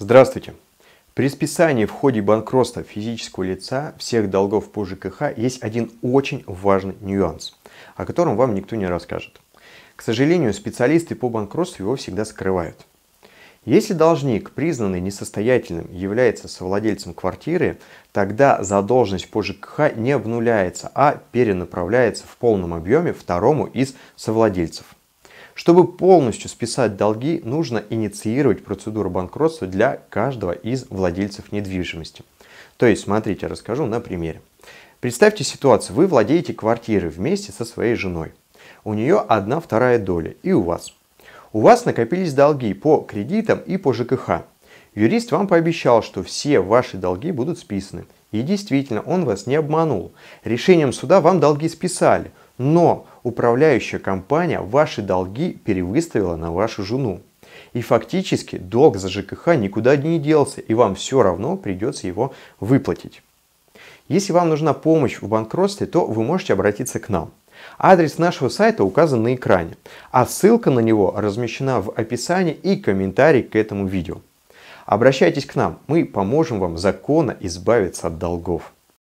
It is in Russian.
Здравствуйте. При списании в ходе банкротства физического лица всех долгов по ЖКХ есть один очень важный нюанс, о котором вам никто не расскажет. К сожалению, специалисты по банкротству его всегда скрывают. Если должник, признанный несостоятельным, является совладельцем квартиры, тогда задолженность по ЖКХ не обнуляется, а перенаправляется в полном объеме второму из совладельцев. Чтобы полностью списать долги, нужно инициировать процедуру банкротства для каждого из владельцев недвижимости. То есть, смотрите, расскажу на примере. Представьте ситуацию, вы владеете квартирой вместе со своей женой. У нее одна вторая доля и у вас. У вас накопились долги по кредитам и по ЖКХ. Юрист вам пообещал, что все ваши долги будут списаны. И действительно, он вас не обманул. Решением суда вам долги списали. Но управляющая компания ваши долги перевыставила на вашу жену. И фактически долг за ЖКХ никуда не делся, и вам все равно придется его выплатить. Если вам нужна помощь в банкротстве, то вы можете обратиться к нам. Адрес нашего сайта указан на экране, а ссылка на него размещена в описании и комментарии к этому видео. Обращайтесь к нам, мы поможем вам законно избавиться от долгов.